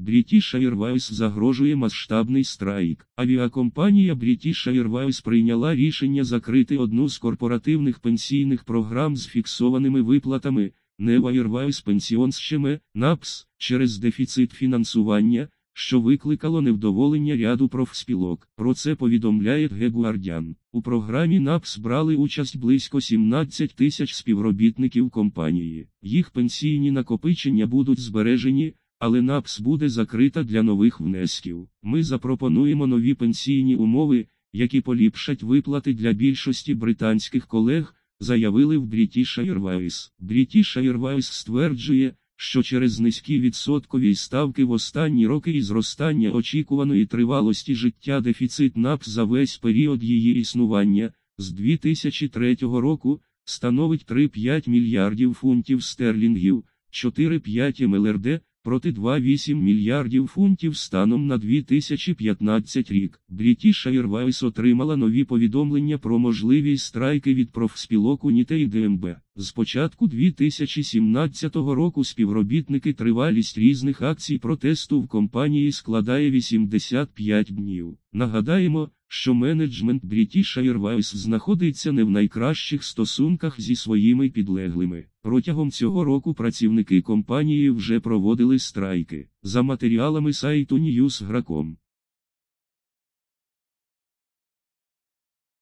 British Airways загрожує масштабний страйк. Авіакомпанія British Airways прийняла рішення закрити одну з корпоративних пенсійних програм з фіксованими виплатами Neva Airways Pensions NAPS, через дефіцит фінансування, що викликало невдоволення ряду профспілок. Про це повідомляє The Guardian. У програмі НАПС брали участь близько 17 тисяч співробітників компанії. Їх пенсійні накопичення будуть збережені. Але НАПС буде закрита для нових внесків. Ми запропонуємо нові пенсійні умови, які поліпшать виплати для більшості британських колег, заявили в British Airways. British Airways стверджує, що через низькі відсоткові ставки в останні роки і зростання очікуваної тривалості життя дефіцит НАПС за весь період її існування з 2003 року становить 3-5 мільярдів фунтів стерлінгів, 4,5 МЛРД проти 2,8 мільярдів фунтів станом на 2015 рік. British Airways отримала нові повідомлення про можливі страйки від профспілок Уніте і ДМБ. З початку 2017 року співробітники тривалість різних акцій протесту в компанії складає 85 днів. Нагадаємо, що менеджмент British Airways знаходиться не в найкращих стосунках зі своїми підлеглими. Протягом цього року працівники компанії вже проводили страйки за матеріалами сайту News.com.